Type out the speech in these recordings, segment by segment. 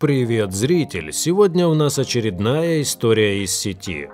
Привет, зритель! Сегодня у нас очередная история из сети.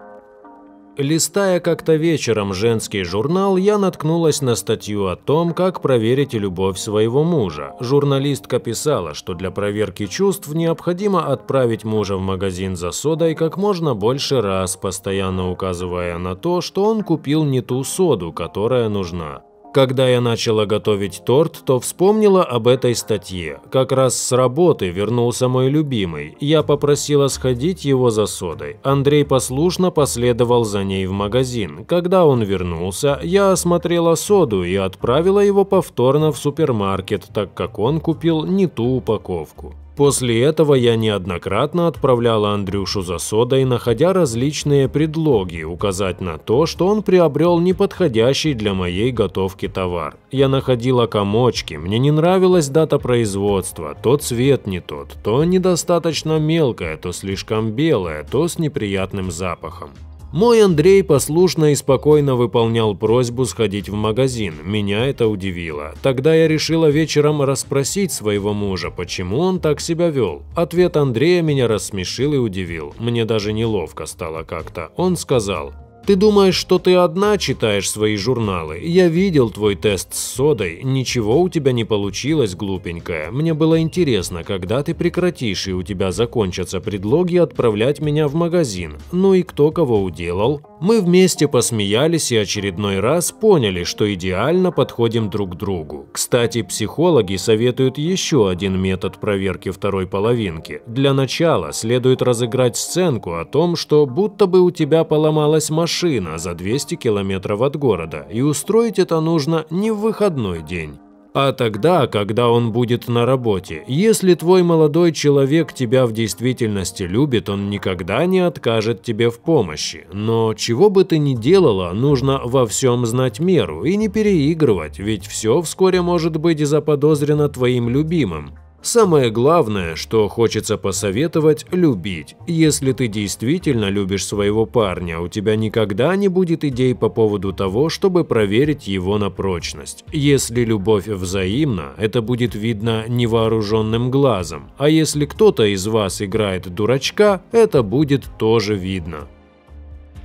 Листая как-то вечером женский журнал, я наткнулась на статью о том, как проверить любовь своего мужа. Журналистка писала, что для проверки чувств необходимо отправить мужа в магазин за содой как можно больше раз, постоянно указывая на то, что он купил не ту соду, которая нужна. Когда я начала готовить торт, то вспомнила об этой статье. Как раз с работы вернулся мой любимый. Я попросила сходить его за содой. Андрей послушно последовал за ней в магазин. Когда он вернулся, я осмотрела соду и отправила его повторно в супермаркет, так как он купил не ту упаковку. После этого я неоднократно отправляла Андрюшу за содой, находя различные предлоги указать на то, что он приобрел неподходящий для моей готовки товар. Я находила комочки, мне не нравилась дата производства, то цвет не тот, то недостаточно мелкое, то слишком белое, то с неприятным запахом. Мой Андрей послушно и спокойно выполнял просьбу сходить в магазин, меня это удивило. Тогда я решила вечером расспросить своего мужа, почему он так себя вел. Ответ Андрея меня рассмешил и удивил, мне даже неловко стало как-то. Он сказал, ты думаешь, что ты одна читаешь свои журналы? Я видел твой тест с содой. Ничего у тебя не получилось, глупенькая. Мне было интересно, когда ты прекратишь и у тебя закончатся предлоги отправлять меня в магазин. Ну и кто кого уделал? Мы вместе посмеялись и очередной раз поняли, что идеально подходим друг к другу. Кстати, психологи советуют еще один метод проверки второй половинки. Для начала следует разыграть сценку о том, что будто бы у тебя поломалась машина за 200 километров от города, и устроить это нужно не в выходной день а тогда, когда он будет на работе. Если твой молодой человек тебя в действительности любит, он никогда не откажет тебе в помощи. Но чего бы ты ни делала, нужно во всем знать меру и не переигрывать, ведь все вскоре может быть заподозрено твоим любимым. Самое главное, что хочется посоветовать – любить. Если ты действительно любишь своего парня, у тебя никогда не будет идей по поводу того, чтобы проверить его на прочность. Если любовь взаимна, это будет видно невооруженным глазом, а если кто-то из вас играет дурачка, это будет тоже видно.